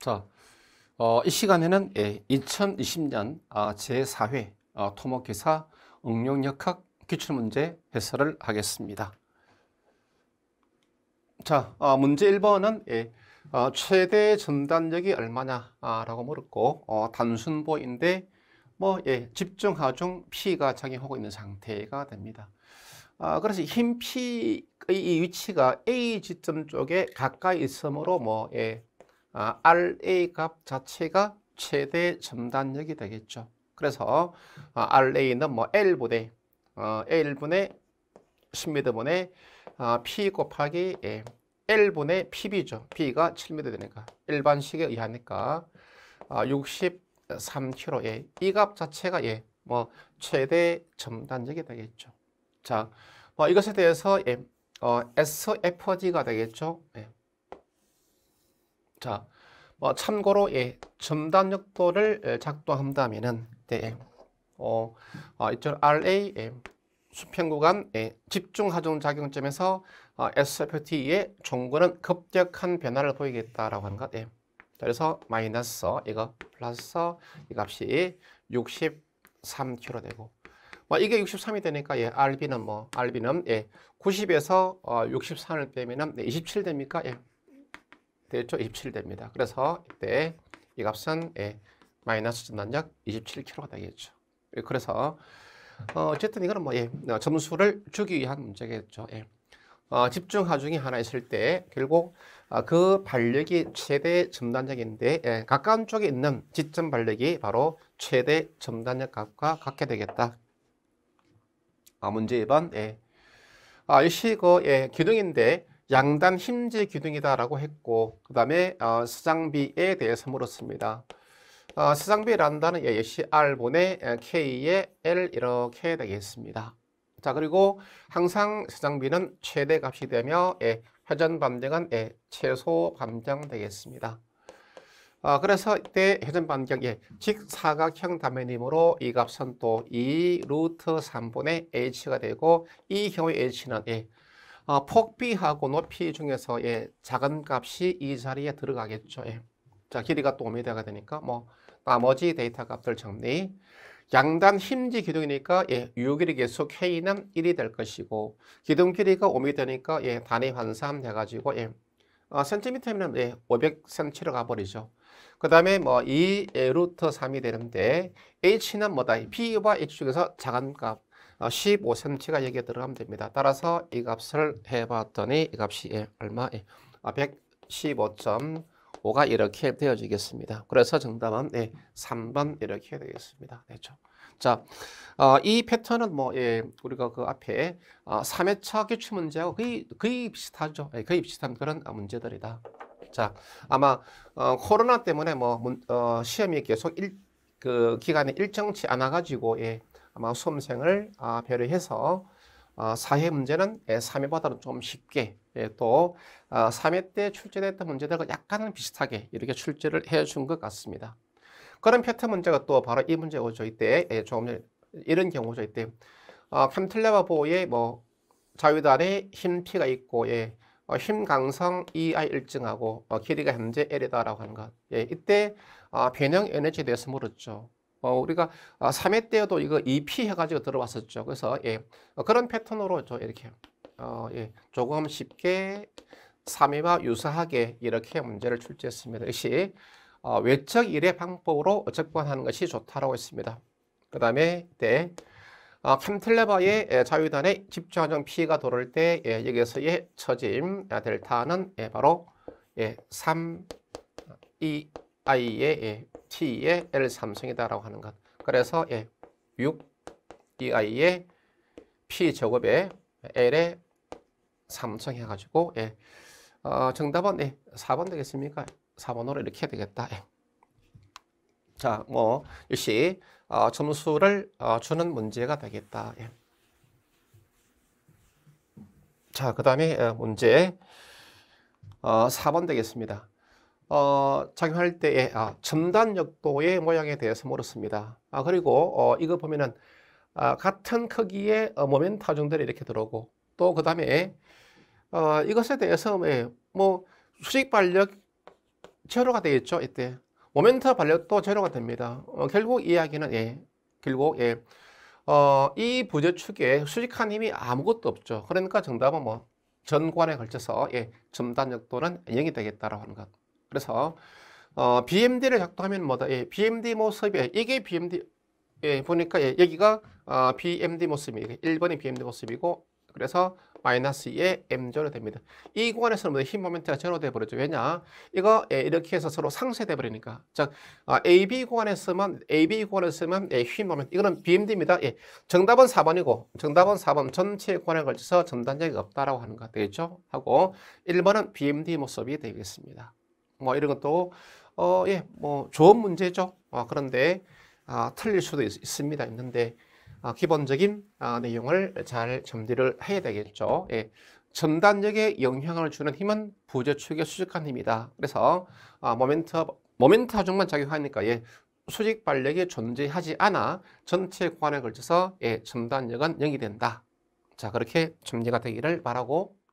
자, 어, 이 시간에는 예, 2020년 아, 제4회 아, 어, 토목기사 응용역학 기출문제 해설을 하겠습니다. 자, 아, 문제 1번은 예, 어, 최대 전단력이 얼마냐라고 물었고 어, 단순보인데 뭐 예, 집중하중 P가 작용하고 있는 상태가 됩니다. 아, 그래서 흰 P의 위치가 A 지점 쪽에 가까이 있으므로 뭐 예, 아, RA 값 자체가 최대 점단력이 되겠죠. 그래서 아, RA는 뭐 L분의 어, L분의 10m분의 아, P 곱하기 A. L분의 PB죠. B가 7m 되니까 일반식에 의하니까 아, 63kg 예. 이값 자체가 예. 뭐 최대 점단력이 되겠죠. 자, 뭐 이것에 대해서 예. 어, SFG가 되겠죠. 예. 자, 뭐 참고로 예, 점단력도를 작동한다면은 네, 예. 어, 어, 이쪽 RA 예, 수평 구간 예, 집중 하중 작용점에서 어, 아, SFT의 종구는 급격한 변화를 보이겠다라고 하 것. 예. 그래서 마이너스 이거 플러스 이 값이 63kg 되고 뭐 이게 63이 되니까 예, RB는 뭐 RB는 예, 90에서 어, 63을 빼면은 네, 27 됩니까? 예. 대조 2 7됩니다 그래서 이때 이 값은 예, 마이너스 전단력 27kg가 되겠죠. 예, 그래서 어, 어쨌든 이거는 뭐 예, 어, 점수를 주기 위한 문제겠죠. 예. 어, 집중 하중이 하나 있을 때 결국 어, 그 반력이 최대 점단력인데 예, 가까운 쪽에 있는 지점 반력이 바로 최대 점단력 값과 같게 되겠다. 아, 문제 2번 예. 아, 역시 그 예, 기둥인데 양단 힘지 기둥이다라고 했고 그 다음에 어, 시장비에 대해서 물었습니다. 어, 시장비라는 단어 예, 역 R분의 K의 L 이렇게 되겠습니다. 자 그리고 항상 시장비는 최대값이 되며 예, 회전 반경은 예, 최소 반경 되겠습니다. 어, 그래서 이때 회전 반경 예, 직사각형 단면이므로 이 값은 또2 루트 3분의 h가 되고 이경우 h는 예, 어, 폭비하고 높이 중에서 예, 작은 값이 이 자리에 들어가겠죠. 예. 자, 길이가 또 5m가 되니까 뭐 나머지 데이터 값들 정리. 양단 힘지 기둥이니까 예, 유효길이 수 K는 1이 될 것이고 기둥 길이가 5m니까 예, 단위 환산 해가지고 예, 아, 센티미터면 예, 500cm로 가버리죠. 그 다음에 뭐2 루트 3이 되는데 H는 뭐다? B와 H 중에서 작은 값. 15cm가 어, 여기에 들어가면 됩니다. 따라서 이 값을 해봤더니 이 값이 예, 얼마? 115.5가 아, 이렇게 되어지겠습니다. 그래서 정답은 3번 예, 이렇게 되겠습니다. 됐죠? 자, 어, 이 패턴은 뭐, 예, 우리가 그 앞에 어, 3회차 기출 문제하고 거의, 거의 비슷하죠. 예, 거의 비슷한 그런 문제들이다. 자, 아마 어, 코로나 때문에 뭐, 문, 어, 시험이 계속 일, 그 기간이 일정치 않아가지고, 예, 아마 수험생을 아, 배려해서 아, 사회 문제는 3회보다는 좀 쉽게 예, 또 아, 3회 때 출제됐던 문제들과 약간은 비슷하게 이렇게 출제를 해준 것 같습니다. 그런 패턴 문제가 또 바로 이 문제 오죠. 이때 예, 조금 이런 경우죠. 이때 아, 캠틀레바보의 뭐 자유단에 흰 피가 있고 예, 어, 힘 강성 EI 일증하고 어, 길이가 현재 L이다라고 하는 것. 예, 이때 아, 변형 에너지에 대해서 물었죠. 어, 우리가 3회 아, 때에도 이거 EP 해가지고 들어왔었죠. 그래서 예, 어, 그런 패턴으로 저 이렇게 어, 예, 조금 쉽게 3회와 유사하게 이렇게 문제를 출제했습니다. 역시 어, 외적 일의 방법으로 접근하는 것이 좋다라고 했습니다. 그 다음에 때 네, 어, 캠틀레바의 예, 자유단의 집중화정 피해가 도를 때 예, 여기서의 처짐 아, 델타는 예, 바로 예, 3, 2, i의 예, t의 l 삼성이다라고 하는 것. 그래서 예, 6 ei의 p 제곱에 l의 삼성 해가지고 예, 어, 정답은 예, 4번 되겠습니까? 4번으로 이렇게 되겠다. 예. 자, 뭐 역시 어, 점수를 어, 주는 문제가 되겠다. 예. 자, 그 다음에 어, 문제 어, 4번 되겠습니다. 어, 작용할 때의 아, 첨단역도의 모양에 대해서 물었습니다. 아, 그리고 어, 이거 보면은 아, 같은 크기의 어, 모멘 타중들이 이렇게 들어오고 또그 다음에 어, 이것에 대해서 예, 뭐 수직 발력 제로가 되겠죠 이때 모멘트 발력도 제로가 됩니다. 어, 결국 이야기는 예, 결국 예, 어, 이 부재축에 수직한 힘이 아무것도 없죠. 그러니까 정답은 뭐 전관에 걸쳐서 예, 전단역도는 0이 되겠다라고 하는 것. 그래서 어, BMD를 작동하면 뭐다? 예, BMD 모습이 이게 BMD 예, 보니까 예, 여기가 어, BMD 모습이에요. 1번이 BMD 모습이고 그래서 마이너스 2에 M조로 됩니다. 이 구간에서는 힘 모멘트가 제로돼 버리죠. 왜냐? 이거 예, 이렇게 해서 서로 상쇄돼 버리니까. 즉 아, 어, AB 구간에서만 AB 구간에서만 예, 힘 모멘트 이거는 BMD입니다. 예, 정답은 4번이고 정답은 4번 전체 구간에 걸쳐서 전단적이 없다라고 하는 거 되겠죠? 하고 1번은 BMD 모습이 되겠습니다. 뭐 이런 것도 어, 예, 뭐 좋은 문제죠. 어, 그런데 아, 틀릴 수도 있, 습니다 있는데 아, 기본적인 아, 내용을 잘 정리를 해야 되겠죠. 예. 전단력에 영향을 주는 힘은 부재축의 수직한 힘이다. 그래서 아, 모멘트 모멘트 하중만 작용하니까 예, 수직 발력이 존재하지 않아 전체 구간에 걸쳐서 예, 전단력은 영이 된다. 자 그렇게 정리가 되기를 바라고